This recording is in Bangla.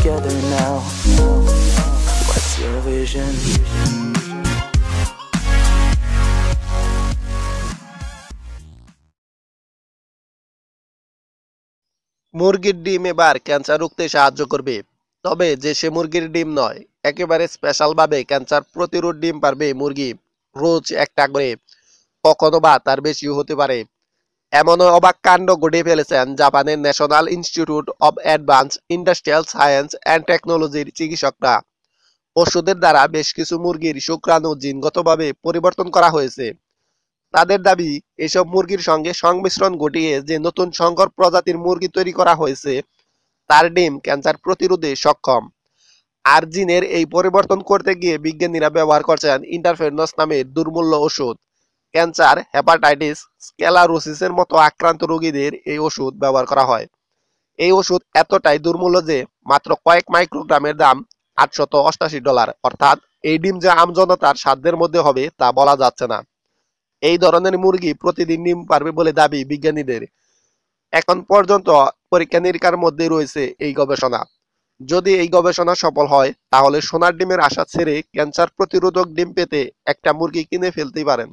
together now. What's your vision? মুরগির ডিম এবার ক্যান্সার রুখতে সাহায্য করবে তবে যে সে মুরগির ডিম নয় একেবারে স্পেশাল ভাবে ক্যান্সার প্রতিরোধ ডিম পারবে মুরগি রোজ একটা করে কখনো বা তার বেশি হতে পারে এমন অবাক কাণ্ড ঘটিয়ে ফেলেছেন জাপানের national institute of advance industrial science and টেকনোলজির চিকিৎসকরা ওষুধের দ্বারা বেশ কিছু মুরগির শুক্রাণু জিনগতভাবে পরিবর্তন করা হয়েছে তাদের দাবি এসব মুরগির সঙ্গে সংমিশ্রণ ঘটিয়ে যে নতুন সংকর প্রজাতির মুরগি তৈরি করা হয়েছে তার ডিম ক্যান্সার প্রতিরোধে সক্ষম আর জিনের এই পরিবর্তন করতে গিয়ে বিজ্ঞানীরা ব্যবহার করছেন ইন্টারফেরনস নামের দুর্মূল্য ওষুধ ক্যান্সার হেপাটাইটিস স্কেলারোসিসের মতো আক্রান্ত রোগীদের এই ওষুধ ব্যবহার করা হয় এই ওষুধ এতটাই দুর্মূল্য যে মাত্র কয়েক মাইক্রোগ্রামের দাম আটশত অষ্টাশি ডলার অর্থাৎ এই ডিম যে আমজনতার সাধ্যের মধ্যে হবে তা বলা যাচ্ছে না এই ধরনের মুরগি প্রতিদিন ডিম পারবে বলে দাবি বিজ্ঞানীদের এখন পর্যন্ত পরীক্ষা নিরীক্ষার মধ্যে রয়েছে এই গবেষণা যদি এই গবেষণা সফল হয় তাহলে সোনার ডিমের আশা ছেড়ে ক্যান্সার প্রতিরোধক ডিম পেতে একটা মুরগি কিনে ফেলতেই পারেন